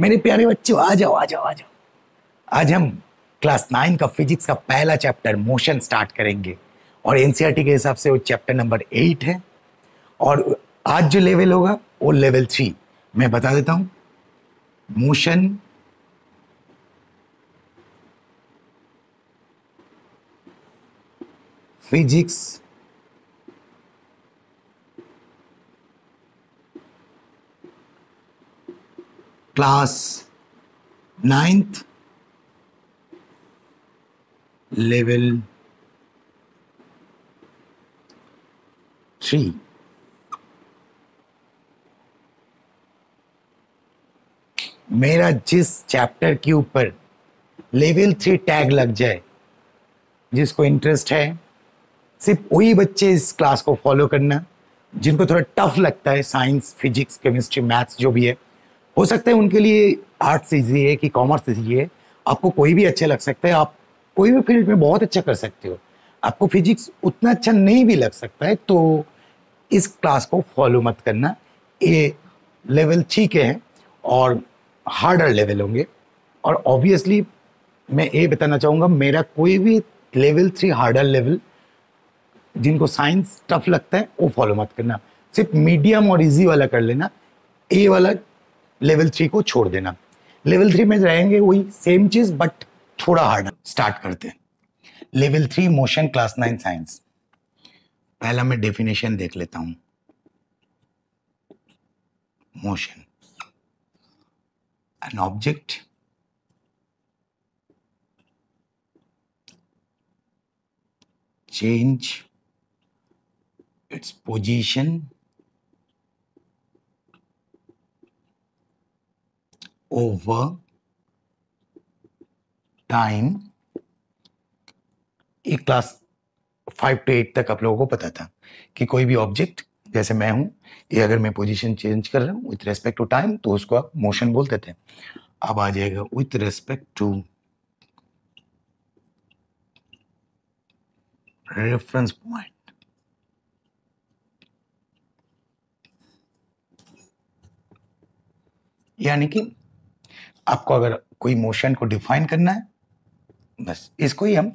मेरे प्यारे बच्चों आ जाओ आ जाओ आ जाओ आज हम क्लास नाइन का फिजिक्स का पहला चैप्टर मोशन स्टार्ट करेंगे और एनसीईआरटी के हिसाब से वो चैप्टर नंबर एट है और आज जो लेवल होगा वो लेवल थ्री मैं बता देता हूं motion physics class ninth level three मेरा जिस चैप्टर के ऊपर लेवल थ्री टैग लग जाए जिसको इंटरेस्ट है सिर्फ वही बच्चे इस क्लास को फॉलो करना जिनको थोड़ा टफ लगता है साइंस फिजिक्स केमिस्ट्री मैथ्स जो भी है हो सकता है उनके लिए आर्ट से इजी है कि कॉमर्स इजी है आपको कोई भी अच्छे लग सकता है आप कोई भी फील्ड में बहुत अच्छा कर सकते हो आपको फिजिक्स उतना अच्छा नहीं भी लग सकता है तो इस क्लास को फॉलो मत करना ये लेवल ठीक है और हार्डर लेवल होंगे और ऑब्वियसली मैं ये बताना चाहूँगा मेरा कोई भी लेवल थ्री हार्डर लेवल जिनको साइंस टफ लगता है वो फॉलो मत करना सिर्फ मीडियम और इजी वाला कर लेना ए वाला लेवल थ्री को छोड़ देना लेवल थ्री में रहेंगे वही सेम चीज बट थोड़ा हार्ड स्टार्ट करते हैं level three motion class nine science पहला मैं डेफिनेशन देख लेता हूं motion an object change its position over time एक क्लास फाइव टू एट तक आप लोगों को पता था कि कोई भी ऑब्जेक्ट जैसे मैं हूं ये अगर मैं पोजीशन चेंज कर रहा हूं विथ रेस्पेक्ट टू टाइम तो उसको आप मोशन बोलते थे अब आ जाएगा with respect to reference point यानी कि आपको अगर कोई मोशन को डिफाइन करना है बस इसको ही हम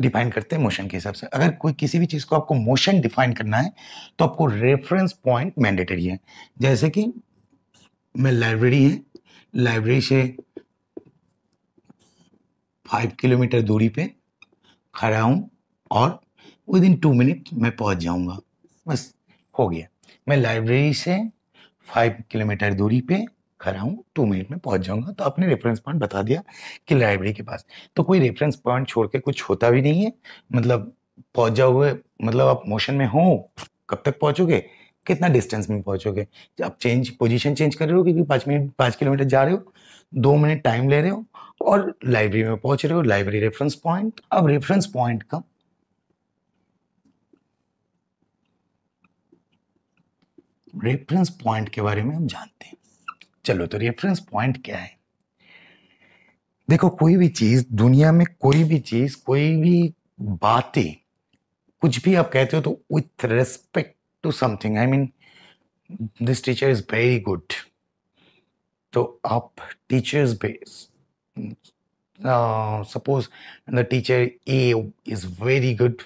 डिफाइन करते हैं मोशन के हिसाब से अगर कोई किसी भी चीज़ को आपको मोशन डिफाइन करना है तो आपको रेफरेंस पॉइंट मैंडेटरी है जैसे कि मैं लाइब्रेरी है लाइब्रेरी से फाइव किलोमीटर दूरी पे खड़ा हूँ और विद इन टू मिनट मैं पहुँच जाऊँगा बस हो गया मैं लाइब्रेरी से फाइव किलोमीटर दूरी पे खड़ा हूँ टू मिनट में पहुँच जाऊँगा तो आपने रेफरेंस पॉइंट बता दिया कि लाइब्रेरी के पास तो कोई रेफरेंस पॉइंट छोड़ के कुछ होता भी नहीं है मतलब पहुँच जाओगे मतलब आप मोशन में हो कब तक पहुँचोगे कितना डिस्टेंस में पहुँचोगे आप चेंज पोजिशन चेंज कर रहे हो क्योंकि पाँच मिनट पाँच किलोमीटर जा रहे हो दो मिनट टाइम ले रहे हो और लाइब्रेरी में पहुँच रहे हो लाइब्रेरी रेफरेंस पॉइंट अब रेफरेंस पॉइंट का रेफरेंस पॉइंट के बारे में हम जानते हैं चलो तो रेफरेंस पॉइंट क्या है देखो कोई भी चीज दुनिया में कोई भी चीज कोई भी बातें कुछ भी आप कहते हो तो with respect to something I mean this teacher is very good तो आप teachers suppose the teacher A is very good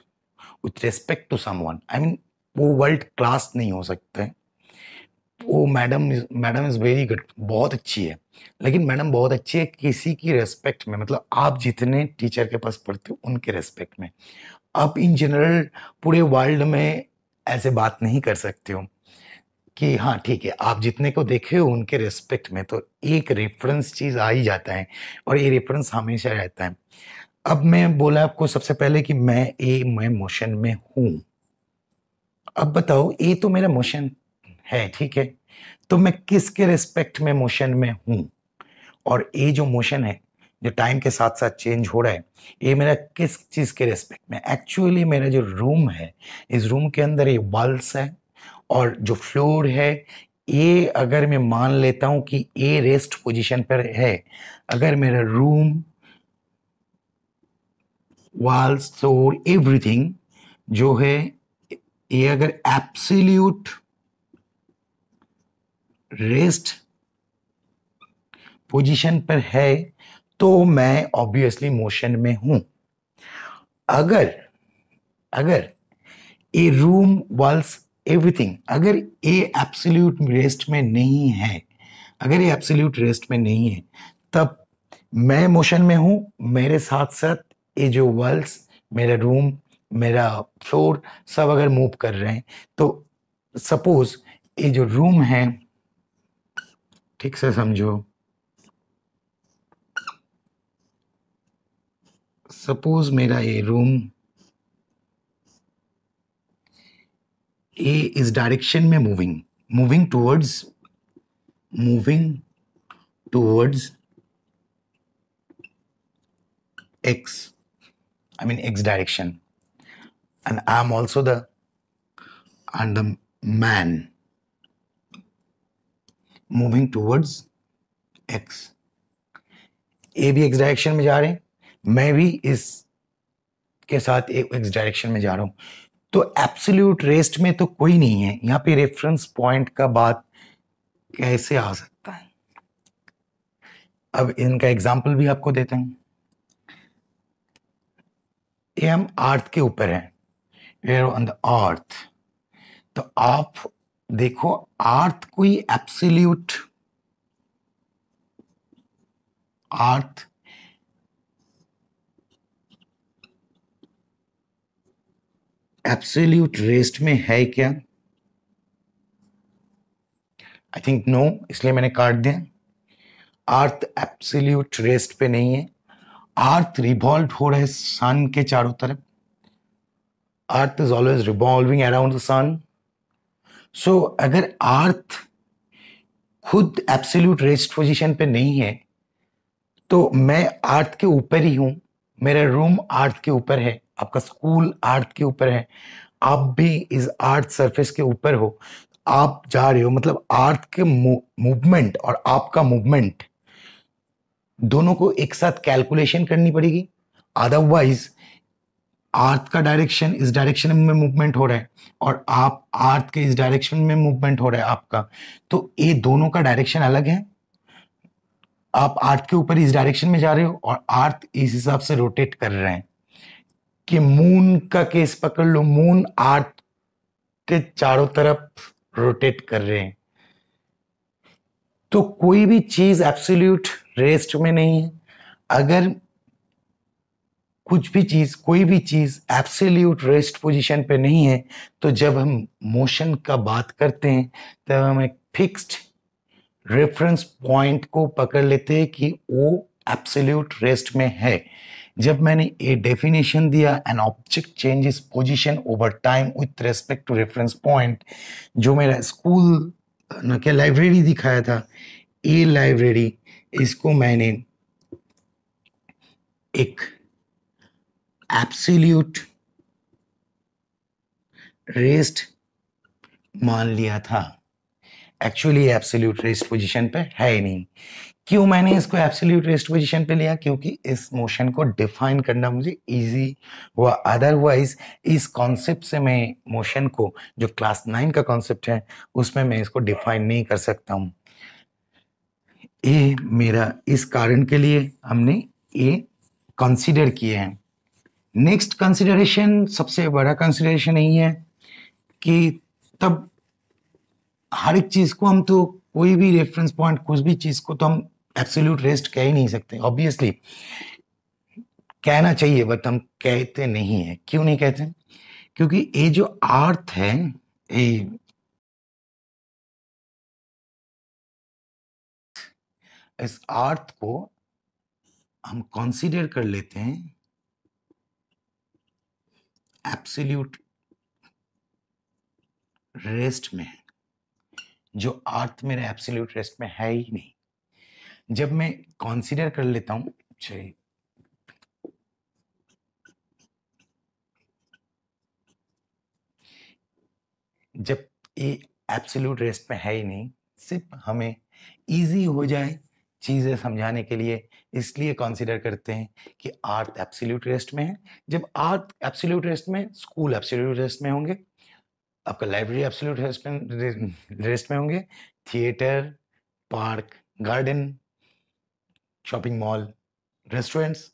with respect to someone I mean वो वर्ल्ड क्लास नहीं हो सकते वो madam madam is very good बहुत अच्छी है लेकिन मैडम बहुत अच्छी है किसी की रेस्पेक्ट में मतलब आप जितने टीचर के पास पढ़ते हो उनके रेस्पेक्ट में आप इन जनरल पूरे वर्ल्ड में ऐसे बात नहीं कर सकते हो कि हाँ ठीक है आप जितने को देखे हो उनके रेस्पेक्ट में तो एक रेफरेंस चीज़ आ ही जाता है और ये रेफरेंस हमेशा रहता है अब मैं बोला आपको सबसे पहले कि मैं ए मैं मोशन में हूँ अब बताओ ए तो मेरा मोशन है ठीक है तो मैं किसके रिस्पेक्ट में मोशन में हूं और ये जो मोशन है जो टाइम के साथ साथ चेंज हो रहा है ये मेरा किस चीज़ के रेस्पेक्ट में एक्चुअली मेरा जो रूम है इस रूम के अंदर ये वाल्स है और जो फ्लोर है ये अगर मैं मान लेता हूं कि ये रेस्ट पोजीशन पर है अगर मेरा रूम वाल्स फ्लोर एवरीथिंग जो है ये अगर एप्सिल्यूट रेस्ट पोजीशन पर है तो मैं ऑब्वियसली मोशन में हूं अगर अगर ए रूम वॉल्स एवरीथिंग अगर ए एब्सोल्यूट रेस्ट में नहीं है अगर ये एब्सोल्यूट रेस्ट में नहीं है तब मैं मोशन में हूं मेरे साथ साथ ये जो वॉल्स मेरा रूम मेरा फ्लोर सब अगर मूव कर रहे हैं तो सपोज ये जो रूम है ठीक से समझो सपोज मेरा ये रूम ए इस डायरेक्शन में moving moving towards moving towards I mean X direction and I am also the and the man moving towards X ए भी एक्स डायरेक्शन में जा रहे हैं मैं भी इस के साथ एक्स डायरेक्शन में जा रहा हूं तो एब्सोल्यूट रेस्ट में तो कोई नहीं है यहां पे रेफरेंस पॉइंट का बात कैसे आ सकता है अब इनका एग्जांपल भी आपको देते हैं ये हम अर्थ के ऊपर है ऑन द अर्थ तो आप देखो अर्थ कोई एप्सिल्यूट अर्थ एप्सिल्यूट रेस्ट में है क्या आई थिंक नो इसलिए मैंने काट दिया अर्थ एप्सिल्यूट रेस्ट पे नहीं है अर्थ रिवॉल्व हो रहा है सन के चारों तरफ earth is always revolving around the sun so so, अगर आर्थ खुद एब्सोल्यूट रेस्ट पोजीशन पे नहीं है तो मैं आर्थ के ऊपर ही हूँ मेरा रूम आर्थ के ऊपर है आपका स्कूल आर्थ के ऊपर है आप भी इस आर्थ सरफेस के ऊपर हो आप जा रहे हो मतलब आर्थ के मूवमेंट और आपका मूवमेंट दोनों को एक साथ कैलकुलेशन करनी पड़ेगी अदरवाइज अर्थ का डायरेक्शन इस डायरेक्शन में मूवमेंट हो रहा है और आप अर्थ के इस डायरेक्शन में मूवमेंट हो रहा है आपका तो ये दोनों का डायरेक्शन अलग है आप अर्थ के ऊपर इस डायरेक्शन में जा रहे हो और अर्थ इस हिसाब से रोटेट कर रहे हैं कि मून का केस पकड़ लो मून अर्थ के चारों तरफ रोटेट कर रहे हैं तो कोई भी चीज एब्सोल्यूट रेस्ट में नहीं है अगर कुछ भी चीज़ कोई भी चीज़ एब्सोल्यूट रेस्ट पोजीशन पे नहीं है तो जब हम मोशन का बात करते हैं तब तो हम एक फिक्स्ड रेफरेंस पॉइंट को पकड़ लेते हैं कि वो एब्सोल्यूट रेस्ट में है जब मैंने ये डेफिनेशन दिया an object changes position over time with respect to reference point जो मेरा स्कूल न क्या लाइब्रेरी दिखाया था ए लाइब्रेरी इसको मैंने एक एब्सोल्यूट रेस्ट मान लिया था एक्चुअली एब्सोल्यूट रेस्ट पोजीशन पे है ही नहीं क्यों मैंने इसको एब्सोल्यूट रेस्ट पोजीशन पे लिया क्योंकि इस मोशन को डिफाइन करना मुझे इजी हुआ अदरवाइज इस कॉन्सेप्ट से मैं मोशन को जो क्लास नाइन का कॉन्सेप्ट है उसमें मैं इसको डिफाइन नहीं कर सकता हूं ए मेरा इस कारण के लिए हमने ए कंसिडर किए हैं नेक्स्ट कंसिडरेशन सबसे बड़ा कंसिडरेशन यही है कि तब हर एक चीज़ को हम तो कोई भी रेफरेंस पॉइंट कुछ भी चीज़ को तो हम एब्सोल्यूट रेस्ट कह ही नहीं सकते ऑब्वियसली कहना चाहिए बट हम कहते नहीं है क्यों नहीं कहते क्योंकि ये जो अर्थ है ये इस अर्थ को हम कंसीडर कर लेते हैं एब्सोल्यूट रेस्ट में है जो आर्थ मेरे एब्सोल्यूट रेस्ट में है ही नहीं जब मैं कंसीडर कर लेता हूं जब ये एब्सोल्यूट रेस्ट में है ही नहीं सिर्फ हमें इजी हो जाए चीज़ें समझाने के लिए इसलिए कंसीडर करते हैं कि आर्थ एब्सोल्यूट रेस्ट में है जब आर्थ एब्सोल्यूट रेस्ट में स्कूल एब्सोल्यूट रेस्ट में होंगे आपका लाइब्रेरी एब्सोल्यूट रेस्ट में रेस्ट में होंगे theatre park garden shopping mall restaurants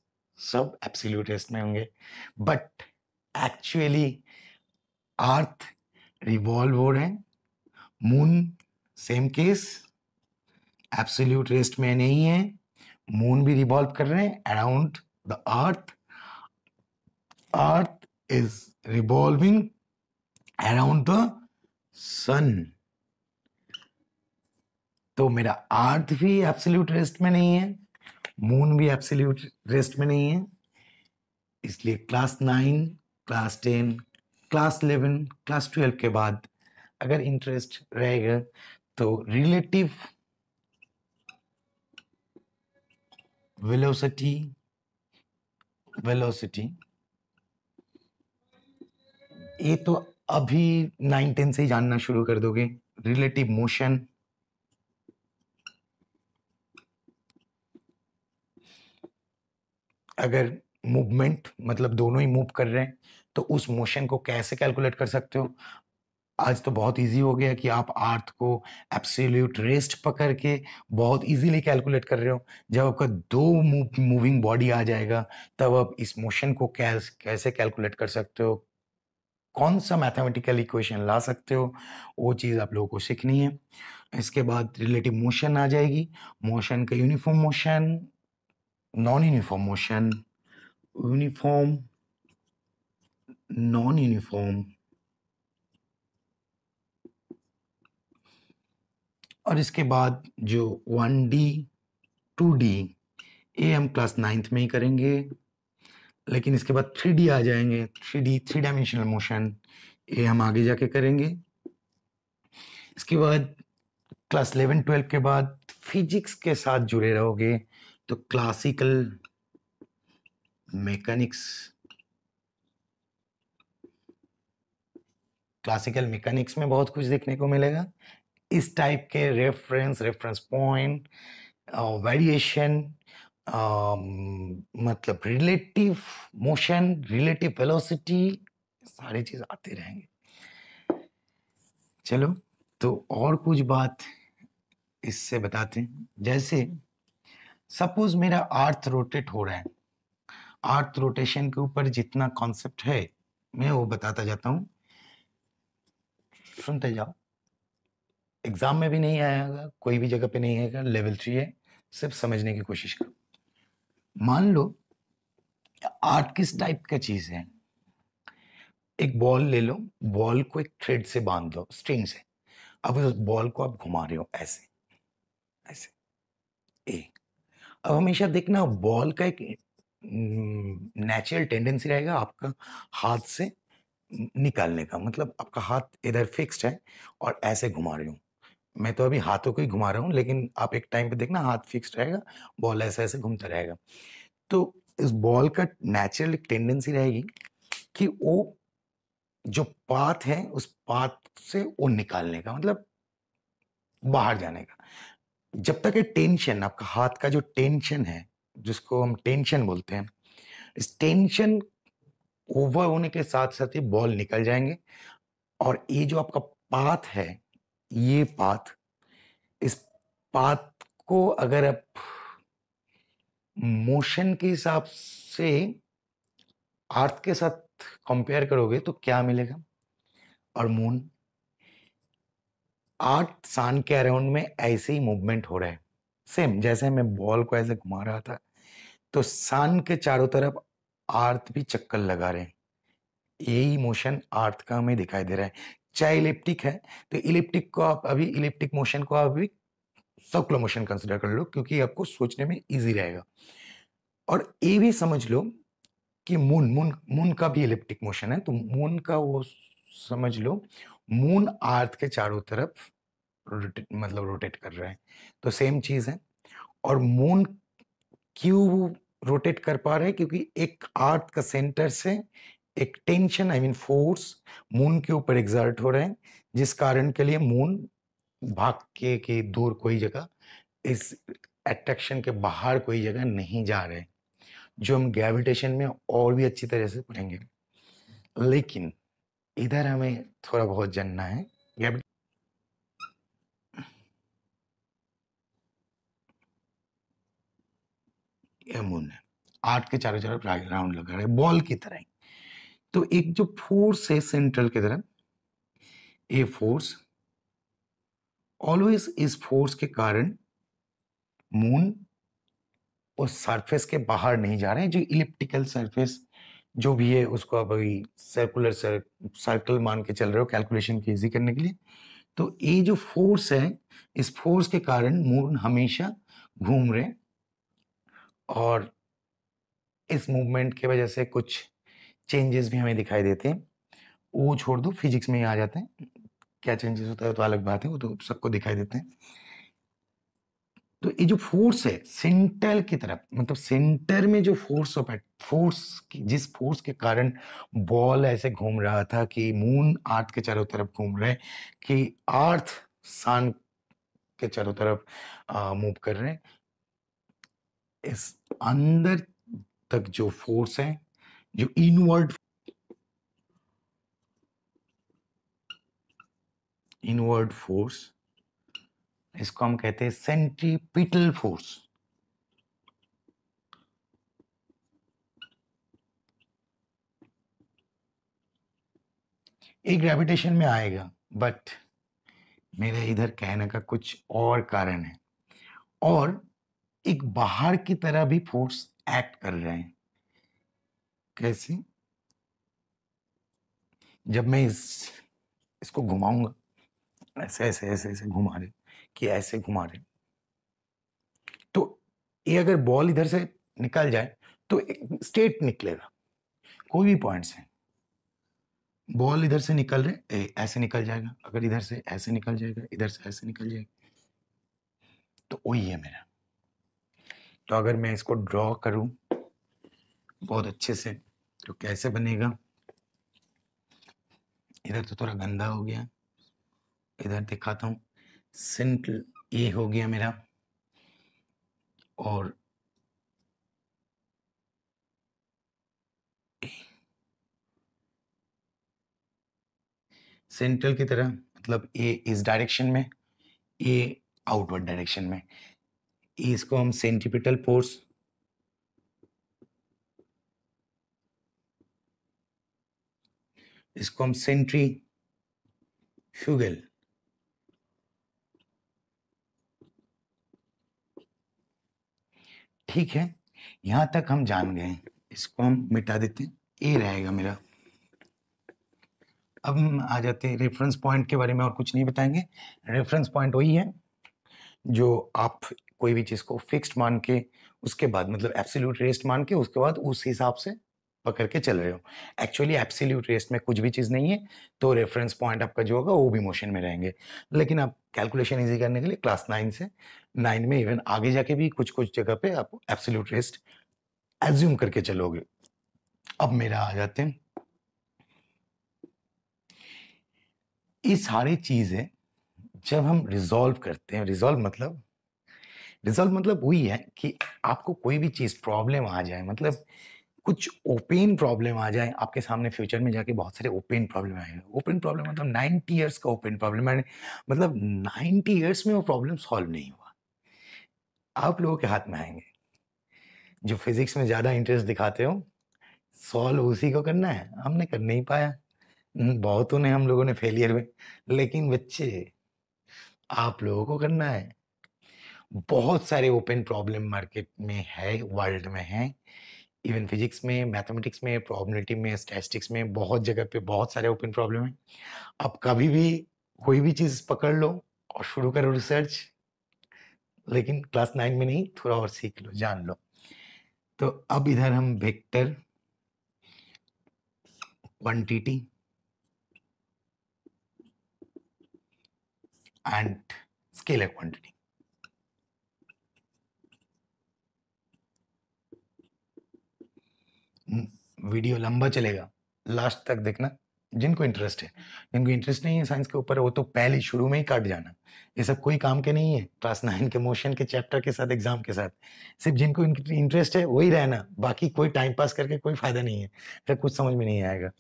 सब एब्सोल्यूट रेस्ट में होंगे बट एक्चुअली आर्थ रिवॉल्व हो रहे हैं moon same case absolute rest में नहीं है मून भी रिवॉल्व कर रहे हैं around the earth earth is revolving around the sun तो मेरा अर्थ भी एब्सोल्यूट रेस्ट में नहीं है मून भी एब्सोल्यूट रेस्ट में नहीं है इसलिए class nine class ten class eleven class twelve के बाद अगर इंटरेस्ट रहेगा तो रिलेटिव velocity velocity ये तो अभी नाइन टेन से ही जानना शुरू कर दोगे रिलेटिव मोशन अगर मूवमेंट मतलब दोनों ही मूव कर रहे हैं तो उस मोशन को कैसे कैलकुलेट कर सकते हो आज तो बहुत इजी हो गया कि आप आर्थ को एब्सोल्यूट रेस्ट पकड़ के बहुत इजीली कैलकुलेट कर रहे हो जब आपका दो मूविंग बॉडी आ जाएगा तब आप इस मोशन को कैस, कैसे कैलकुलेट कर सकते हो कौन सा मैथमेटिकल इक्वेशन ला सकते हो वो चीज़ आप लोगों को सीखनी है इसके बाद रिलेटिव मोशन आ जाएगी मोशन का uniform motion non uniform motion uniform non uniform और इसके बाद जो वन डी टू डी ये हम क्लास नाइन्थ में ही करेंगे लेकिन इसके बाद थ्री डी आ जाएंगे three D three dimensional motion ये हम आगे जाके करेंगे इसके बाद क्लास इलेवन ट्वेल्व के बाद फिजिक्स के साथ जुड़े रहोगे तो क्लासिकल मैकेनिक्स क्लासिकल मैकेनिक्स में बहुत कुछ देखने को मिलेगा इस टाइप के रेफरेंस रेफरेंस पॉइंट वेरिएशन मतलब रिलेटिव मोशन रिलेटिव वेलोसिटी सारी चीज आते रहेंगे चलो तो और कुछ बात इससे बताते हैं जैसे सपोज मेरा अर्थ रोटेट हो रहा है अर्थ रोटेशन के ऊपर जितना कॉन्सेप्ट है मैं वो बताता जाता हूँ सुनते जाओ एग्जाम में भी नहीं आएगा कोई भी जगह पे नहीं आएगा लेवल थ्री है सिर्फ समझने की कोशिश करो मान लो आर्ट किस टाइप का चीज है एक बॉल ले लो बॉल को एक थ्रेड से बांध दो स्ट्रिंग से अब उस बॉल को आप घुमा रहे हो ऐसे ऐसे ए अब हमेशा देखना बॉल का एक नेचुरल टेंडेंसी रहेगा आपका हाथ से निकालने का मतलब आपका हाथ इधर फिक्स्ड है और ऐसे घुमा रहे हूँ मैं तो अभी हाथों को ही घुमा रहा हूँ लेकिन आप एक टाइम पे देखना हाथ फिक्स रहेगा बॉल ऐसे ऐसे घूमता रहेगा तो इस बॉल का नेचुरल एक टेंडेंसी रहेगी कि वो जो पाथ है उस पाथ से वो निकालने का मतलब बाहर जाने का जब तक ये टेंशन आपका हाथ का जो टेंशन है जिसको हम टेंशन बोलते हैं इस टेंशन ओवर होने के साथ साथ ही बॉल निकल जाएंगे और ये जो आपका पाथ है ये पाथ इस पाथ को अगर आप मोशन के हिसाब से अर्थ के साथ कंपेयर करोगे तो क्या मिलेगा और मून आठ सान के अराउंड में ऐसे ही मूवमेंट हो रहा है सेम जैसे मैं बॉल को ऐसे घुमा रहा था तो सान के चारों तरफ आर्थ भी चक्कर लगा रहे हैं यही मोशन आर्थ का हमें दिखाई दे रहा है चाहे इलिप्टिक है तो इलिप्टिक को आप अभी इलिप्टिक मोशन को आप अभी सर्कुलर मोशन कंसिडर कर लो क्योंकि आपको सोचने में ईजी रहेगा और ये भी समझ लो कि मून मून मून का भी इलिप्टिक मोशन है तो मून का वो समझ लो मून आर्थ के चारों तरफ रोटेट मतलब रोटेट कर रहे हैं तो सेम चीज़ है और मून क्यों रोटेट कर पा रहे हैं क्योंकि एक आर्थ का सेंटर से एक tension I mean force moon के ऊपर एग्जर्ट हो रहे हैं जिस कारण के लिए मून भाग के, के दूर कोई जगह इस एट्रैक्शन के बाहर कोई जगह नहीं जा रहे जो हम ग्रेविटेशन में और भी अच्छी तरह से पढ़ेंगे लेकिन इधर हमें थोड़ा बहुत जानना है मून है आठ के चारों चारों राउंड लगा रहा है बॉल की तरह तो एक जो फोर्स है सेंट्रल की तरफ ए फोर्स ऑलवेज इस फोर्स के कारण मून और सरफेस के बाहर नहीं जा रहे हैं जो इलिप्टिकल सरफेस जो भी है उसको आप अभी सर्कुलर सर, सर्कल मान के चल रहे हो कैलकुलेशन की इजी करने के लिए तो ये जो फोर्स है इस फोर्स के कारण मून हमेशा घूम रहे और इस मूवमेंट के वजह से कुछ चेंजेस भी हमें दिखाई देते हैं वो छोड़ दो फिजिक्स में ही आ जाते हैं क्या चेंजेस होता है तो अलग बात है वो तो सबको दिखाई देते हैं तो ये जो फोर्स है सेंटर की तरफ मतलब सेंटर में जो फोर्स ऑफ एट फोर्स जिस फोर्स के कारण बॉल ऐसे घूम रहा था कि मून अर्थ के चारों तरफ घूम रहे कि अर्थ सन के चारों तरफ मूव कर रहे इस अंदर तक जो फोर्स है जो इनवर्ड इनवर्ड फोर्स इसको हम कहते हैं सेंट्रीपिटल फोर्स एक ग्रेविटेशन में आएगा बट मेरे इधर कहने का कुछ और कारण है और एक बाहर की तरह भी फोर्स एक्ट कर रहे हैं कैसे जब मैं इस इसको घुमाऊंगा ऐसे ऐसे ऐसे ऐसे घुमा रहे कि ऐसे घुमा रहे तो ये अगर बॉल इधर से निकल जाए तो एक स्टेट निकलेगा कोई भी पॉइंट से बॉल इधर से निकल रहे ए, ऐसे निकल जाएगा अगर इधर से ऐसे निकल जाएगा इधर से ऐसे निकल जाएगा तो वही है मेरा तो अगर मैं इसको ड्रॉ करूं बहुत अच्छे से तो कैसे बनेगा इधर तो थोड़ा गंदा हो गया इधर दिखाता हूँ सिंपल ये हो गया मेरा और सेंट्रल की तरह मतलब ए इस डायरेक्शन में ए आउटवर्ड डायरेक्शन में इसको हम सेंट्रीपिटल फोर्स इसको हम सेंट्री फ्यूगल ठीक है यहां तक हम जान गए इसको हम मिटा देते हैं ए रहेगा मेरा अब हम आ जाते हैं रेफरेंस पॉइंट के बारे में और कुछ नहीं बताएंगे रेफरेंस पॉइंट वही है जो आप कोई भी चीज़ को फिक्स्ड मान के उसके बाद मतलब एब्सोल्यूट रेस्ट मान के उसके बाद उस हिसाब से पकड़ के चल रहे हो एक्चुअली एप्सिल्यूट रेस्ट में कुछ भी चीज़ नहीं है तो रेफरेंस पॉइंट आपका जो होगा वो भी मोशन में रहेंगे लेकिन आप कैलकुलेशन ईजी करने के लिए क्लास नाइन से नाइन में इवन आगे जाके भी कुछ कुछ जगह पे आप एप्सिल्यूट रेस्ट एज्यूम करके चलोगे अब मेरा आ जाते हैं ये सारी चीज़ें जब हम रिजॉल्व करते हैं रिजॉल्व मतलब रिजॉल्व मतलब वही है कि आपको कोई भी चीज़ प्रॉब्लम आ जाए मतलब कुछ ओपेन प्रॉब्लम आ जाए आपके सामने फ्यूचर में जाके बहुत सारे ओपेन प्रॉब्लम आए ओपन प्रॉब्लम मतलब नाइन्टी ईयर्स का ओपन प्रॉब्लम है मतलब नाइन्टी ईयर्स में वो प्रॉब्लम सॉल्व नहीं हुआ आप लोगों के हाथ में आएंगे जो फिजिक्स में ज़्यादा इंटरेस्ट दिखाते हो सॉल्व उसी को करना है हमने कर नहीं पाया बहुतों ने हम लोगों ने फेलियर में लेकिन बच्चे आप लोगों को करना है बहुत सारे ओपन प्रॉब्लम मार्केट में है वर्ल्ड में है इवन फिजिक्स में मैथमेटिक्स में प्रॉब्लिटी में स्टैटिस्टिक्स में बहुत जगह पे बहुत सारे ओपन प्रॉब्लम है आप कभी भी कोई भी चीज़ पकड़ लो और शुरू करो रिसर्च लेकिन क्लास नाइन में नहीं थोड़ा और सीख लो जान लो तो अब इधर हम vector quantity and scalar quantity hmm, video लंबा चलेगा लास्ट तक देखना जिनको इंटरेस्ट है जिनको इंटरेस्ट नहीं है साइंस के ऊपर वो तो पहले शुरू में ही काट जाना ये सब कोई काम के नहीं है क्लास नाइन के मोशन के चैप्टर के साथ एग्जाम के साथ सिर्फ जिनको इंटरेस्ट है वही रहना बाकी कोई टाइम पास करके कोई फायदा नहीं है फिर कुछ समझ में नहीं आएगा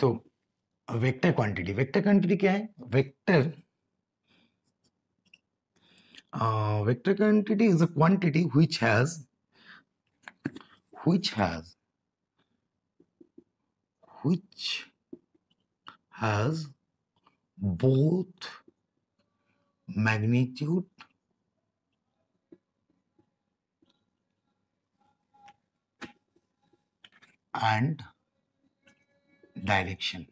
तो वेक्टर क्वांटिटी वेक्टर क्वांटिटी क्या है vector vector quantity is a quantity which has which has which has both magnitude and direction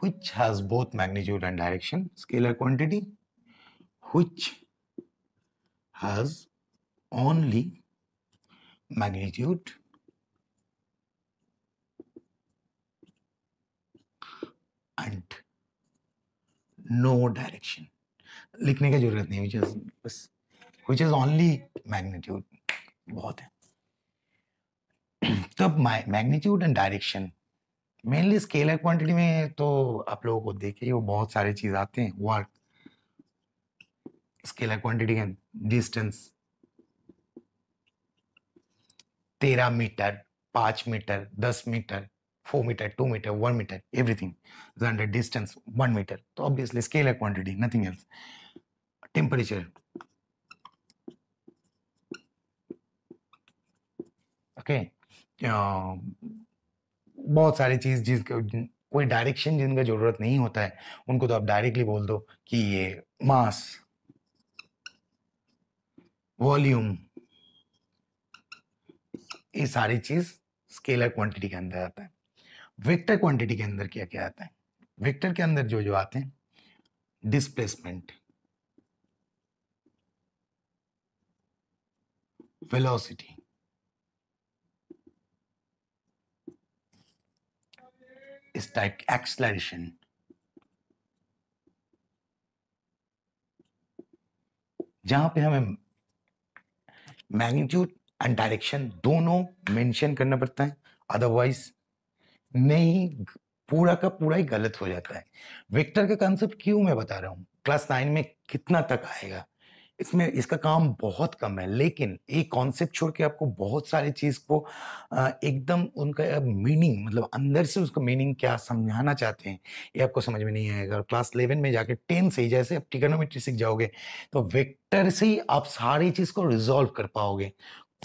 which has both magnitude and direction scalar quantity which has only magnitude and no direction. लिखने की जरूरत नहीं which is बस which is only magnitude बहुत है तब magnitude and direction mainly scalar quantity में तो आप लोगों को देखिए वो बहुत सारी चीज़ आते हैं work scalar quantity and distance तेरह मीटर पांच मीटर दस metre four metre two metre one metre everything under distance one metre तो obviously scale quantity nothing else temperature okay बहुत सारी चीज जिसके कोई डायरेक्शन जिनका जरूरत नहीं होता है उनको तो आप डायरेक्टली बोल दो कि ये मास वॉल्यूम ये सारी चीज स्केलर क्वांटिटी के अंदर आता है वेक्टर क्वांटिटी के अंदर क्या क्या आता है वेक्टर के अंदर जो जो आते हैं डिस्प्लेसमेंट वेलोसिटी इस टाइप की एक्सलरेशन जहां पे हमें मैग्नीट्यूड एंड डायरेक्शन दोनों मेंशन करना पड़ता है अदरवाइज नहीं पूरा का पूरा ही गलत हो जाता है वेक्टर का कॉन्सेप्ट क्यों मैं बता रहा हूँ क्लास नाइन में कितना तक आएगा इसमें इसका काम बहुत कम है लेकिन एक कॉन्सेप्ट छोड़ के आपको बहुत सारी चीज़ को एकदम उनका मीनिंग मतलब अंदर से उसका मीनिंग क्या समझाना चाहते हैं ये आपको समझ में नहीं आएगा क्लास इलेवन में जाके टेन से ही जैसे आप टिकनोमेट्री सीख जाओगे तो वेक्टर से ही आप सारी चीज़ को रिजॉल्व कर पाओगे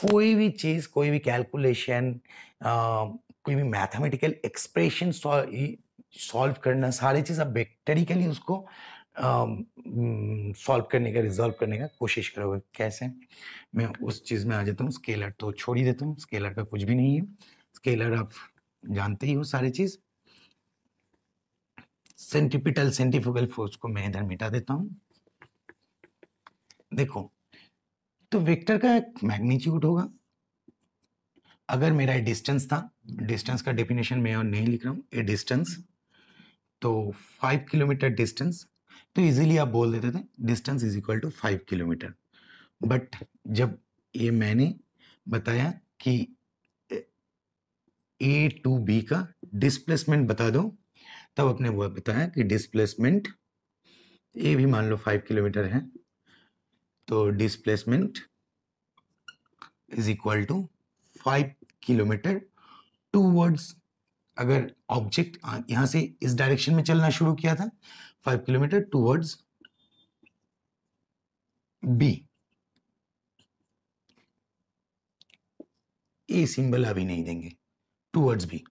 कोई भी चीज़ कोई भी कैलकुलेशन कोई भी मैथमेटिकल एक्सप्रेशन सॉल्व करना सारी चीज़ आप वेक्टरिकली उसको सॉल्व करने का रिजॉल्व करने का कोशिश करोगे कैसे मैं उस चीज़ में आ जाता हूँ स्केलर तो छोड़ ही देता हूँ स्केलर का कुछ भी नहीं है स्केलर आप जानते ही हो सारी चीज़ सेंटिपिटल सेंटिफिकल फोर्स को मैं इधर मिटा देता हूँ देखो तो वेक्टर का एक मैग्नीट्यूड होगा अगर मेरा डिस्टेंस था डिस्टेंस का डेफिनेशन मैं और नहीं लिख रहा हूँ ए डिस्टेंस तो फाइव किलोमीटर डिस्टेंस तो इजीली आप बोल देते थे distance is equal to five kilometre but जब ये मैंने बताया कि ए टू बी का डिस्प्लेसमेंट बता दो तब अपने वो बताया कि डिस्प्लेसमेंट ए भी मान लो फाइव किलोमीटर है तो displacement is equal to five kilometre towards अगर ऑब्जेक्ट यहाँ से इस डायरेक्शन में चलना शुरू किया था 5 kilometer towards B. ए सिंबल अभी नहीं देंगे टूवर्ड्स बी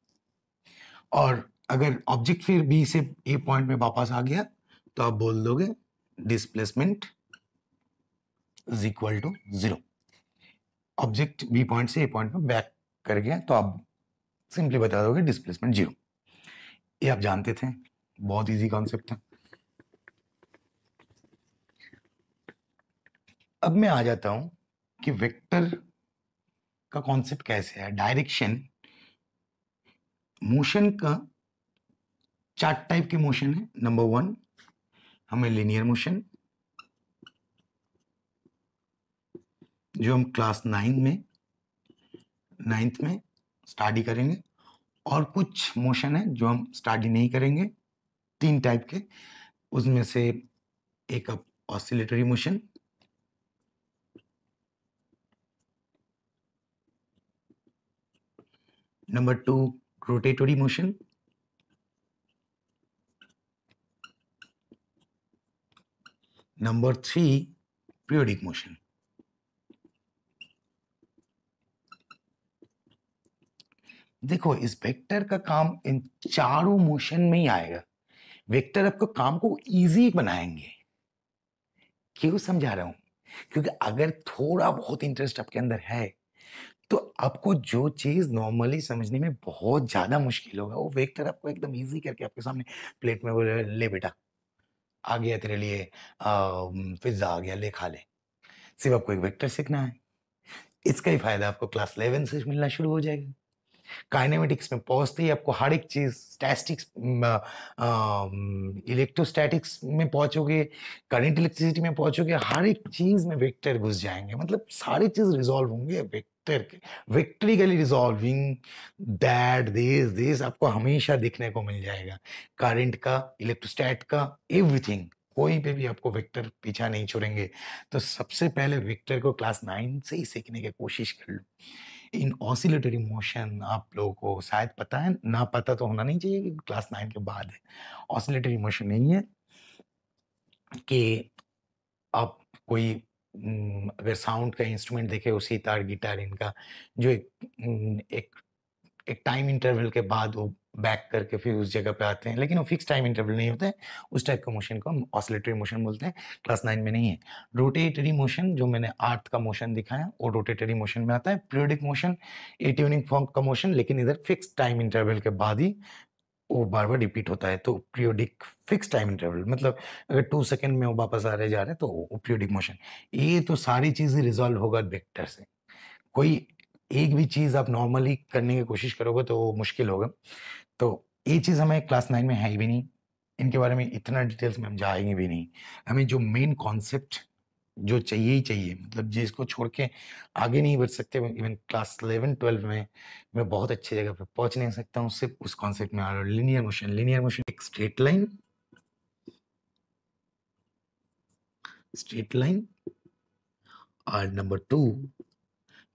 और अगर ऑब्जेक्ट फिर बी से ए पॉइंट में वापस आ गया तो आप बोल दोगे displacement is equal to zero object B point से ए पॉइंट में बैक कर गया तो आप सिंपली बता दोगे डिस्प्लेसमेंट जीरो ये आप जानते थे बहुत इजी कॉन्सेप्ट था अब मैं आ जाता हूं कि वेक्टर का कॉन्सेप्ट कैसे है डायरेक्शन मोशन का चार टाइप के मोशन है नंबर वन हमें लिनियर मोशन जो हम क्लास नाइन्थ में नाइन्थ में स्टडी करेंगे और कुछ मोशन है जो हम स्टडी नहीं करेंगे तीन टाइप के उसमें से एक oscillatory motion Number two, rotatory motion. Number three, periodic motion. देखो इस वेक्टर का काम इन चारों मोशन में ही आएगा वेक्टर आपको काम को इजी बनाएंगे क्यों समझा रहा हूं क्योंकि अगर थोड़ा बहुत इंटरेस्ट आपके अंदर है तो आपको जो चीज़ नॉर्मली समझने में बहुत ज़्यादा मुश्किल होगा वो वेक्टर आपको एकदम ईजी करके आपके सामने प्लेट में बोले ले बेटा आ गया तेरे लिए पिज्ज़ा आ गया ले खा ले सिर्फ आपको एक वेक्टर सीखना है इसका ही फायदा आपको क्लास इलेवन से मिलना शुरू हो जाएगा काइनेमेटिक्स में पहुंचते ही आपको हर एक चीज़ स्टैटिक्स इलेक्ट्रोस्टैटिक्स में पहुंचोगे करंट इलेक्ट्रिसिटी में पहुंचोगे हर एक चीज़ में वेक्टर घुस जाएंगे मतलब सारी चीज़ रिजॉल्व होंगे वेक्टर के vectorially resolving that this this आपको हमेशा देखने को मिल जाएगा करंट का इलेक्ट्रोस्टैट का एवरीथिंग कोई पे भी आपको वेक्टर पीछा नहीं छोड़ेंगे तो सबसे पहले वेक्टर को क्लास नाइन से ही सीखने की कोशिश कर लो इन ऑसिलेटरी मोशन आप लोगों को शायद पता है ना पता तो होना नहीं चाहिए क्लास नाइन के बाद है ऑसिलेटरी मोशन नहीं है कि आप कोई अगर साउंड का इंस्ट्रूमेंट देखे उसी तार गिटार इनका जो एक एक, एक टाइम इंटरवल के बाद वो बैक करके फिर उस जगह पे आते हैं लेकिन वो फिक्स टाइम इंटरवल नहीं होता है उस टाइप का मोशन को हम ऑसलेटरी मोशन बोलते हैं क्लास नाइन में नहीं है रोटेटरी मोशन जो मैंने आर्थ का मोशन दिखाया वो रोटेटरी मोशन में आता है पीरियडिक मोशन ट्यूनिंग फॉर्म का मोशन लेकिन इधर फिक्स टाइम इंटरवल के बाद ही वो बार बार रिपीट होता है तो पीरियोडिक फिक्स टाइम इंटरवल मतलब अगर टू सेकेंड में वो वापस आ रहे जा रहे हैं तो वो पीरियोडिक मोशन ये तो सारी चीज़ रिजॉल्व होगा वेक्टर से कोई एक भी चीज़ आप नॉर्मली करने की कोशिश करोगे तो वो मुश्किल होगा तो ये चीज़ हमें क्लास नाइन में है ही भी नहीं इनके बारे में इतना डिटेल्स में हम जाएंगे भी नहीं हमें जो मेन कॉन्सेप्ट जो चाहिए ही चाहिए मतलब जिसको छोड़ के आगे नहीं बढ़ सकते इवन क्लास इलेवन ट्वेल्व में मैं बहुत अच्छी जगह पर पहुंच नहीं सकता हूँ सिर्फ उस कॉन्सेप्ट में आ रहा लिनियर मोशन लिनियर मोशन एक स्ट्रेट लाइन स्ट्रेट लाइन और number two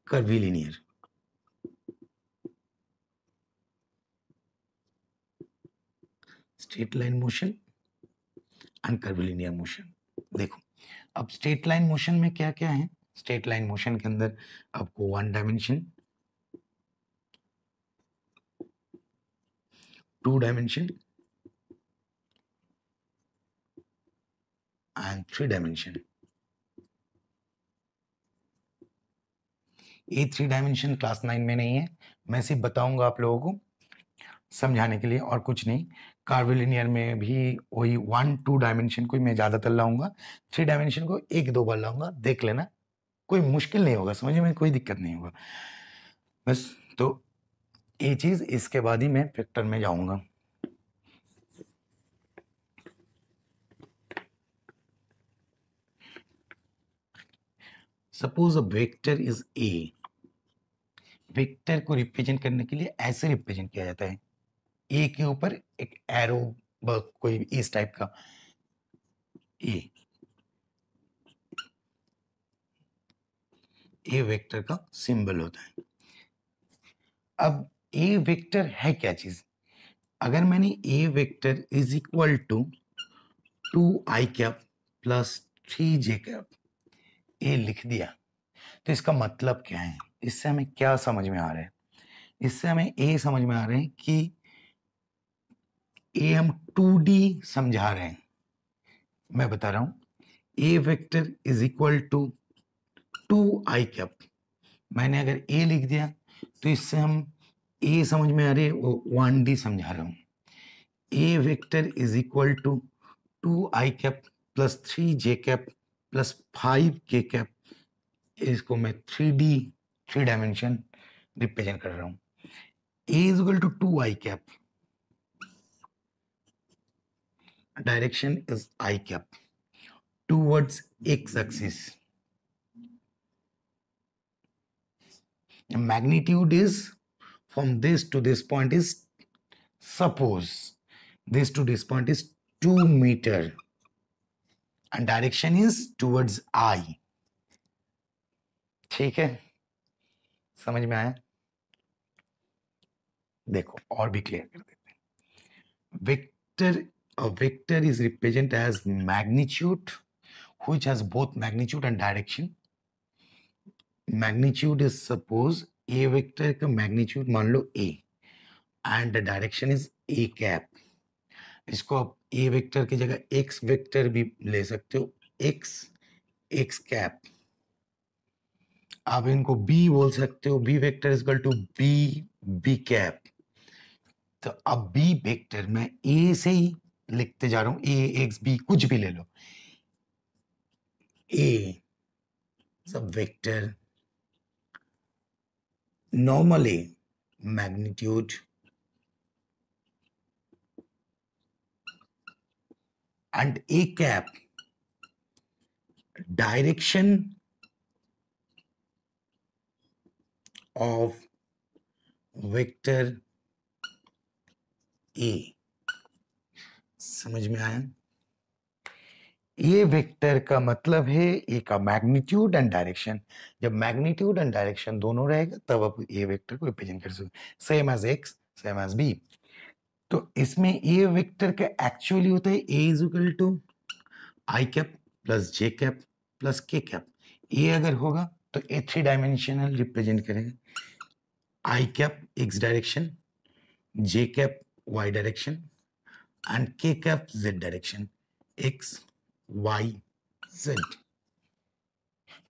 curvilinear straight line motion and curvilinear motion देखो अब स्ट्रेट लाइन मोशन में क्या क्या है स्ट्रेट लाइन मोशन के अंदर आपको one dimension two dimension and three dimension ये थ्री डायमेंशन क्लास नाइन में नहीं है मैं सिर्फ बताऊंगा आप लोगों को समझाने के लिए और कुछ नहीं कार्बोलिनियर में भी वही वन टू डायमेंशन को मैं ज़्यादातर लाऊंगा थ्री डायमेंशन को एक दो बार लाऊंगा देख लेना कोई मुश्किल नहीं होगा समझिए में कोई दिक्कत नहीं होगा बस तो ये चीज़ इसके बाद ही मैं फैक्टर में जाऊंगा suppose a vector is A vector को रिप्रेजेंट करने के लिए ऐसे रिप्रेजेंट किया जाता है ए के ऊपर एक एरो कोई इस टाइप का ए ए वेक्टर का सिंबल होता है अब ए वेक्टर है क्या चीज अगर मैंने A vector is equal to two i cap plus three j cap A लिख दिया तो इसका मतलब क्या है इससे हमें क्या समझ में आ रहा है इससे हमें ए समझ में आ रहा है कि ए हम टू डी समझा रहे हैं मैं बता रहा हूं A vector is equal to two i cap मैंने अगर ए लिख दिया तो इससे हम ए समझ में आ रही है वो वन डी समझा रहा हूं A vector is equal to two i cap plus three j cap plus five k cap इसको मैं three D three dimension represent कर रहा हूँ A is equal to two i cap direction is i cap towards x axis the magnitude is from this to this point is suppose this to this point is 2 meter and direction is towards i ठीक है समझ में आया देखो और भी clear कर देते हैं vector A vector is represented as magnitude, which has both magnitude and direction. Magnitude is suppose A vector का मैग्नीट्यूड मान लो A and direction is A cap इसको आप ए वेक्टर की जगह एक्स वेक्टर भी ले सकते हो एक्स एक्स कैप आप इनको बी बोल सकते हो B vector is equal to B B cap तो अब बी वेक्टर में ए से ही लिखते जा रहा हूं ए एक्स बी कुछ भी ले लो ए सब vector normal A magnitude and A cap direction of vector A समझ में आया ये वेक्टर का मतलब है ए का मैग्नीट्यूड एंड डायरेक्शन जब मैग्नीट्यूड एंड डायरेक्शन दोनों रहेगा तब आप ए वेक्टर को रिप्रेजेंट कर सकते same as X same as B तो इसमें ए वेक्टर का एक्चुअली होता है A is equal to i cap plus j cap plus k cap A अगर होगा तो ए थ्री डायमेंशनल रिप्रेजेंट करेगा i cap X direction j cap Y direction and k cap z direction x y z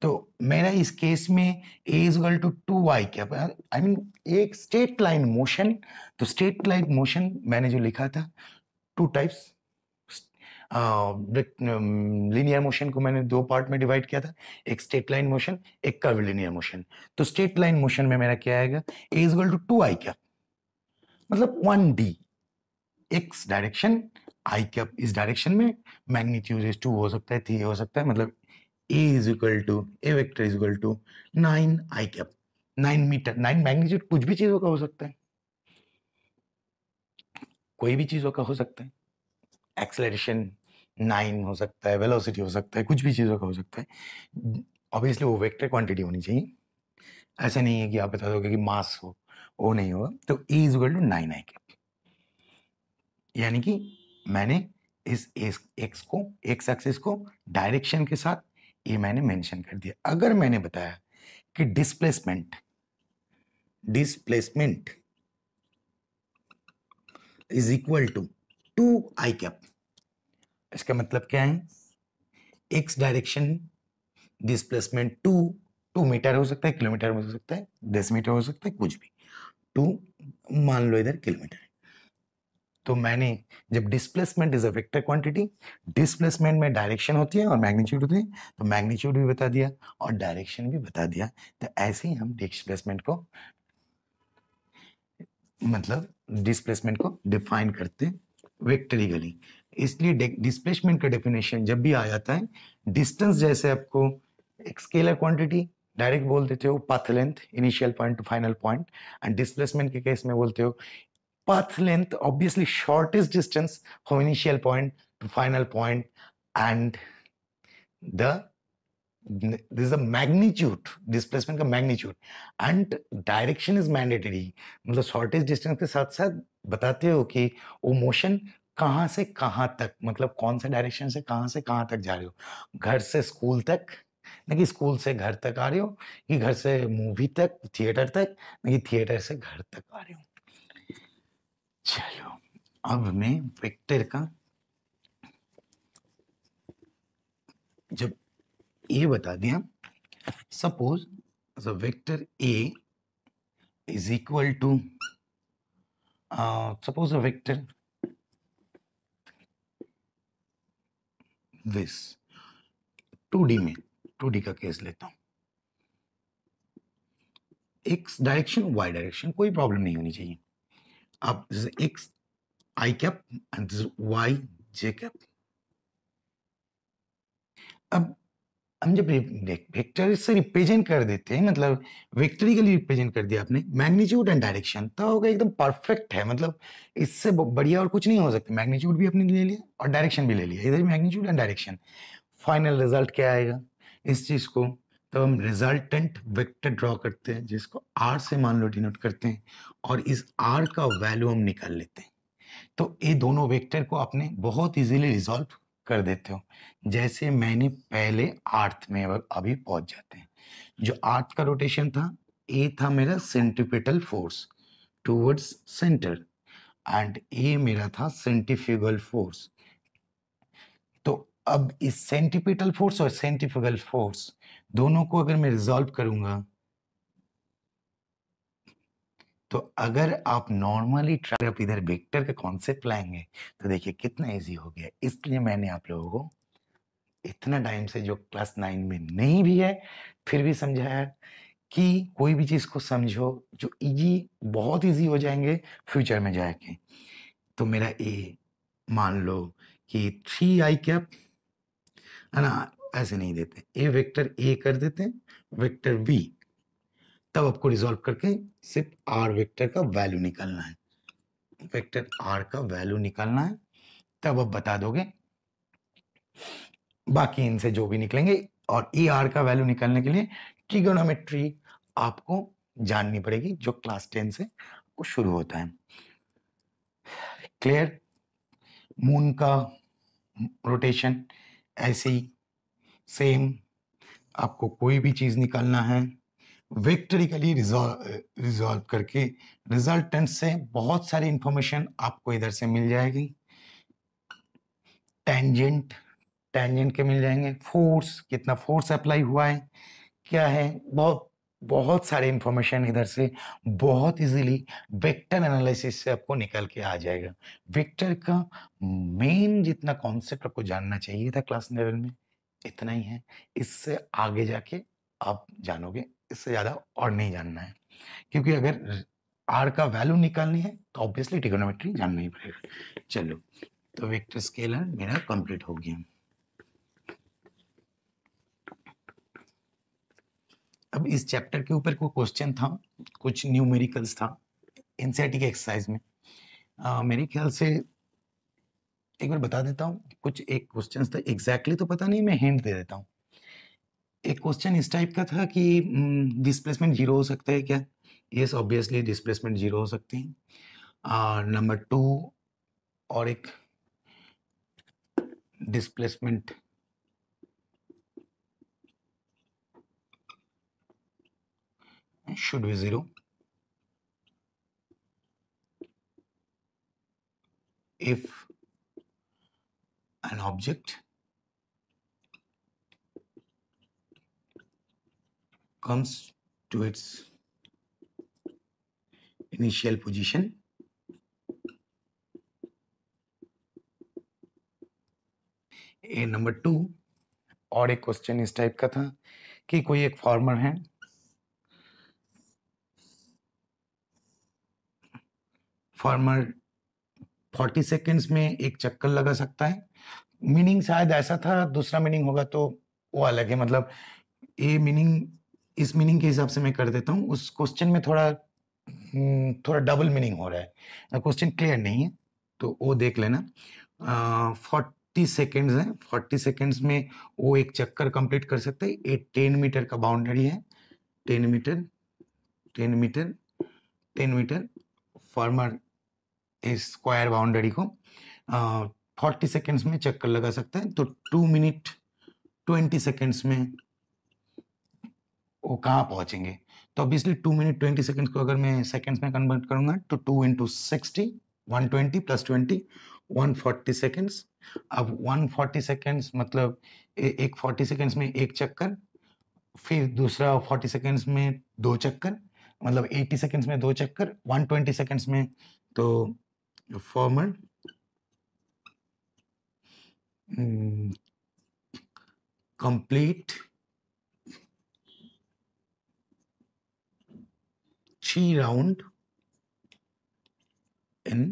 तो मेरा इस case में a is equal to two y cap I mean एक straight line motion तो straight line motion मैंने जो लिखा था टू टाइप्स लिनियर मोशन को मैंने दो पार्ट में डिवाइड किया था एक स्ट्रेट लाइन मोशन एक कर्व लिनियर मोशन तो स्ट्रेट लाइन मोशन में मेरा क्या आएगा a is equal to two i cap मतलब one D X direction i cap इस डायरेक्शन में मैग्नीट्यूड इज टू हो सकता है थ्री हो सकता है मतलब A is equal to A vector is equal to nine i cap nine metre nine magnitude कुछ भी चीजों का हो सकता है कोई भी चीजों का हो सकता है एक्सेलरेशन नाइन हो सकता है वेलोसिटी हो सकता है कुछ भी चीज़ों का हो सकता है ऑब्वियसली वो वेक्टर क्वांटिटी होनी चाहिए ऐसा नहीं है कि आप बता दोगे कि मास हो वो नहीं होगा तो A is equal to nine i cap यानी कि मैंने इस एक्स को एक्स एक्सिस को डायरेक्शन के साथ ये मैंने मेंशन कर दिया अगर मैंने बताया कि displacement displacement is equal to two i cap इसका मतलब क्या है X direction displacement two two metre हो सकता है किलोमीटर हो सकता है दस मीटर हो सकता है कुछ भी टू मान लो इधर किलोमीटर तो मैंने जब displacement is a vector quantity displacement में डायरेक्शन होती है और मैग्नीट्यूड होती है तो मैग्नीट्यूड भी बता दिया और डायरेक्शन भी बता दिया तो ऐसे ही हम डिस्प्लेसमेंट को मतलब डिस्प्लेसमेंट को डिफाइन करते वेक्टरिकली इसलिए डिस्प्लेसमेंट का डेफिनेशन जब भी आ जाता है डिस्टेंस जैसे आपको एक स्केलर क्वांटिटी डायरेक्ट बोल देते हो path length initial point to final point and displacement के केस में बोलते हो path length obviously shortest distance from initial point to final point and the this is the magnitude displacement का magnitude and direction is mandatory मतलब shortest distance के साथ साथ बताते हो कि वो motion कहाँ से कहाँ तक मतलब कौन से direction से कहाँ से कहाँ तक जा रहे हो घर से school तक ना कि स्कूल से घर तक आ रहे हो कि घर से मूवी तक थिएटर तक ना कि थिएटर से घर तक आ रहे हो चलो अब मैं वेक्टर का जब ये बता दिया suppose the vector A is equal to suppose a vector this two D में टू डी का केस लेता हूं एक्स डायरेक्शन वाई डायरेक्शन कोई प्रॉब्लम नहीं होनी चाहिए आप जैसे x i cap and this is y j cap अब हम जब वेक्टर से रिप्रेजेंट कर देते हैं मतलब वेक्टरिकली रिप्रेजेंट कर दिया आपने मैग्नीट्यूड एंड डायरेक्शन तो हो गया एकदम परफेक्ट है मतलब इससे बढ़िया और कुछ नहीं हो सकता मैग्नीट्यूड भी आपने ले लिया और डायरेक्शन भी ले लिया इधर magnitude and direction final result क्या आएगा इस चीज़ को तब हम रिजल्टेंट वेक्टर ड्रॉ करते हैं जिसको आर से मान लो डिनोट करते हैं और इस आर का वैल्यू हम निकाल लेते हैं तो ये दोनों वेक्टर को अपने बहुत इजीली रिजॉल्व कर देते हो जैसे मैंने पहले आर्थ में अभी पहुंच जाते हैं जो आर्थ का रोटेशन था ए था मेरा centripetal force towards centre and A मेरा था सेंटिफ्यूगल फोर्स तो अब इस सेंटिपिटल फोर्स और सेंटिफ्यूगल फोर्स दोनों को अगर मैं रिजॉल्व करूंगा तो अगर आप नॉर्मली आप इधर वेक्टर का कॉन्सेप्ट लाएंगे तो देखिए कितना इजी हो गया इसलिए मैंने आप लोगों को इतना टाइम से जो क्लास नाइन में नहीं भी है फिर भी समझाया कि कोई भी चीज़ को समझो जो इजी बहुत इजी हो जाएंगे फ्यूचर में जाके तो मेरा ए मान लो कि थ्री आई कैप है ना ऐसे नहीं देते ए वेक्टर ए कर देते हैं वेक्टर बी तब आपको रिजॉल्व करके सिर्फ आर वेक्टर का वैल्यू निकालना है वेक्टर आर का वैल्यू निकालना है तब आप बता दोगे बाकी इनसे जो भी निकलेंगे और ई आर का वैल्यू निकालने के लिए ट्रिगोनोमेट्री आपको जाननी पड़ेगी जो क्लास टेन से आपको शुरू होता है क्लियर मून का रोटेशन ऐसे ही सेम आपको कोई भी चीज़ निकालना है वेक्टरिकली रिजॉल्व रिजॉल्व करके रिजल्टेंट से बहुत सारी इंफॉर्मेशन आपको इधर से मिल जाएगी टेंजेंट टेंजेंट के मिल जाएंगे फोर्स कितना फोर्स अप्लाई हुआ है क्या है बहुत बहुत सारे इंफॉर्मेशन इधर से बहुत इजीली वेक्टर एनालिसिस से आपको निकल के आ जाएगा वेक्टर का मेन जितना कॉन्सेप्ट आपको जानना चाहिए था क्लास इलेवन में इतना ही है इससे आगे जाके आप जानोगे इससे ज़्यादा और नहीं जानना है क्योंकि अगर आर का वैल्यू निकालनी है तो ऑब्वियसली टिकोनोमेट्री जानना ही पड़ेगा चलो तो वेक्टर स्केलर मेरा कंप्लीट हो गया अब इस चैप्टर के ऊपर कोई क्वेश्चन था कुछ न्यूमेरिकल्स था एनसीईआरटी e के एक्सरसाइज में आ, मेरे ख्याल से एक बार बता देता हूँ कुछ एक क्वेश्चन था एग्जैक्टली तो पता नहीं मैं हिंट दे देता हूँ एक क्वेश्चन इस टाइप का था कि डिस्प्लेसमेंट जीरो हो सकता है क्या यस ऑब्वियसली डिस्प्लेसमेंट जीरो हो सकते हैं नंबर टू और एक displacement should be zero if an object comes to its initial position a number two और एक क्वेश्चन इस टाइप का था कि कोई एक फार्मर है फार्मर फोर्टी सेकंड्स में एक चक्कर लगा सकता है मीनिंग शायद ऐसा था दूसरा मीनिंग होगा तो वो अलग है मतलब ये मीनिंग इस मीनिंग के हिसाब से मैं कर देता हूँ उस क्वेश्चन में थोड़ा हम्म, थोड़ा डबल मीनिंग हो रहा है क्वेश्चन क्लियर नहीं है तो वो देख लेना फोर्टी सेकेंड्स हैं फोर्टी सेकेंड्स में वो एक चक्कर कंप्लीट कर सकते हैं ये टेन मीटर का बाउंड्री है ten metre ten metre ten metre former square boundary को थर्टी सेकेंड्स में चक्कर लगा सकते हैं तो टू मिनट ट्वेंटी सेकेंड्स में वो कहाँ पहुँचेंगे तो obviously two minute twenty seconds को अगर मैं सेकेंड्स में कन्वर्ट करूँगा तो two into sixty one twenty plus twenty one forty seconds अब वन फोर्टी सेकेंड्स मतलब ए, एक फोर्टी सेकेंड्स में एक चक्कर फिर दूसरा फोर्टी सेकेंड्स में दो चक्कर मतलब एटी सेकेंड्स में दो चक्कर वन ट्वेंटी सेकेंड्स में तो former complete mm, complete chi round in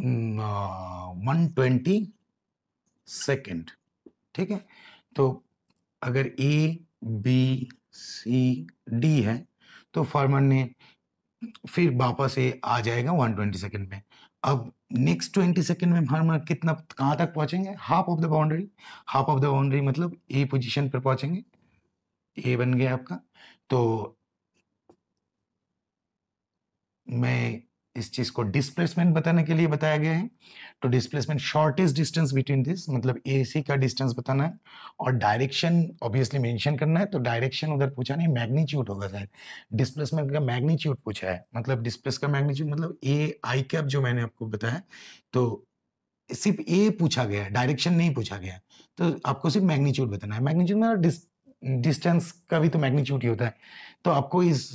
one twenty second ठीक है तो अगर ए बी सी डी है तो फार्मर ने फिर वापस ए आ जाएगा वन ट्वेंटी सेकेंड में अब नेक्स्ट ट्वेंटी सेकेंड में हम कितना कहाँ तक पहुँचेंगे half of the boundary half of the boundary मतलब ए पोजिशन पर पहुँचेंगे ए बन गया आपका तो मैं इस चीज को डिस्प्लेसमेंट बताने के लिए बताया गया है तो displacement shortest distance between this मतलब ए सी का डिस्टेंस बताना है और डायरेक्शन ऑब्वियसली मेंशन करना है तो डायरेक्शन उधर पूछा नहीं मैग्नीट्यूड होगा शायद डिस्प्लेसमेंट का मैग्नीट्यूड पूछा है मतलब डिस्प्लेस का मैग्नीट्यूड मतलब ए आई कैप जो मैंने आपको बताया तो सिर्फ ए पूछा गया है डायरेक्शन नहीं पूछा गया तो आपको सिर्फ मैग्नीट्यूड बताना है मैग्नीट्यूड में डिस्टेंस का भी तो मैग्नीट्यूड ही होता है तो आपको इस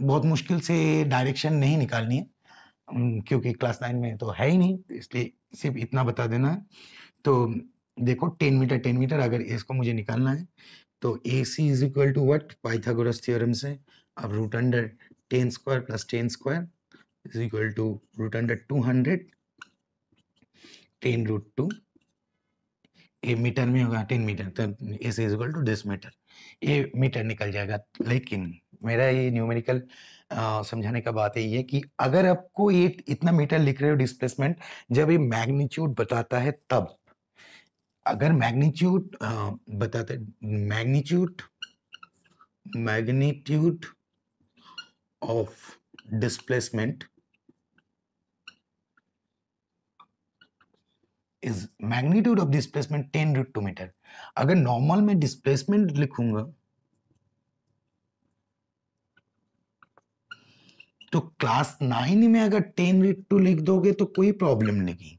बहुत मुश्किल से डायरेक्शन नहीं निकालनी है क्योंकि क्लास नाइन में तो है ही नहीं तो इसलिए सिर्फ इतना बता देना है तो देखो टेन मीटर टेन मीटर अगर इसको मुझे निकालना है तो A C is equal to what Pythagoras theorem से अब root under ten square plus ten square is equal to root under two hundred ten root two a metre में होगा टेन मीटर तो A C is equal to this metre A metre निकल जाएगा लेकिन मेरा ये न्यूमेरिकल समझाने का बात यही है कि अगर आपको ये इतना मीटर लिख रहे हो डिस्प्लेसमेंट जब ये मैग्नीट्यूड बताता है तब अगर मैग्नीट्यूड बताते magnitude magnitude of displacement is magnitude of displacement ten root two metre अगर नॉर्मल में डिस्प्लेसमेंट लिखूंगा तो क्लास नाइन में अगर टेन रीड टू लिख दोगे तो कोई प्रॉब्लम नहीं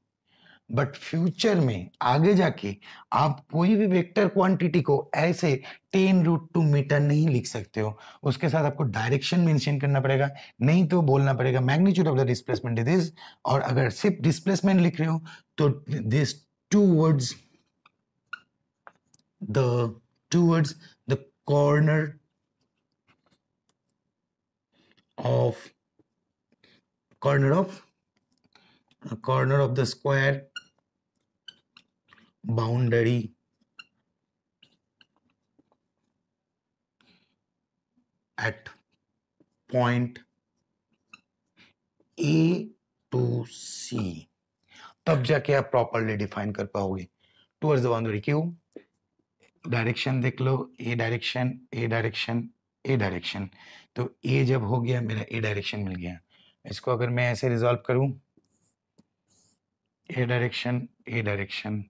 बट फ्यूचर में आगे जाके आप कोई भी वेक्टर क्वांटिटी को ऐसे टेन रूट टू मीटर नहीं लिख सकते हो उसके साथ आपको डायरेक्शन मेंशन करना पड़ेगा नहीं तो बोलना पड़ेगा magnitude of the displacement is और अगर सिर्फ डिस्प्लेसमेंट लिख रहे हो तो this towards the towards the corner of corner of corner of the square boundary at point A to C तब जाके आप प्रॉपरली डिफाइन कर पाओगे टूवर्ड्स द बाउंड्री क्यों डायरेक्शन देख लो A direction A direction A direction तो A जब हो गया मेरा ए डायरेक्शन मिल गया इसको अगर मैं ऐसे रिजॉल्व करूं ए डायरेक्शन ए डायरेक्शन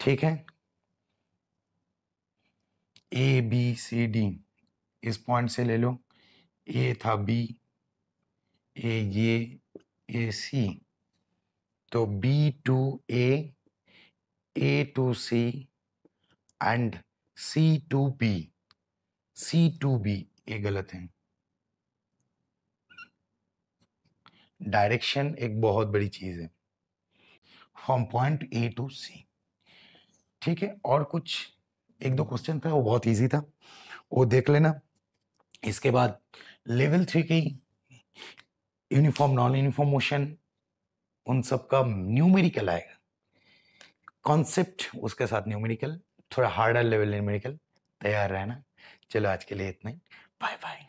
ठीक है ए बी सी डी इस पॉइंट से ले लो ए था बी ए ये ए सी तो B to A A to C and C to P C to B ये गलत है डायरेक्शन एक बहुत बड़ी चीज है from point A to C ठीक है और कुछ एक दो क्वेश्चन था वो बहुत इजी था वो देख लेना इसके बाद लेवल थ्री की यूनिफॉर्म नॉन यूनिफॉर्म मोशन उन सब का न्यूमेरिकल आएगा कॉन्सेप्ट उसके साथ न्यूमेरिकल थोड़ा हार्डर लेवल मेडिकल तैयार रहना चलो आज के लिए इतना ही बाय बाय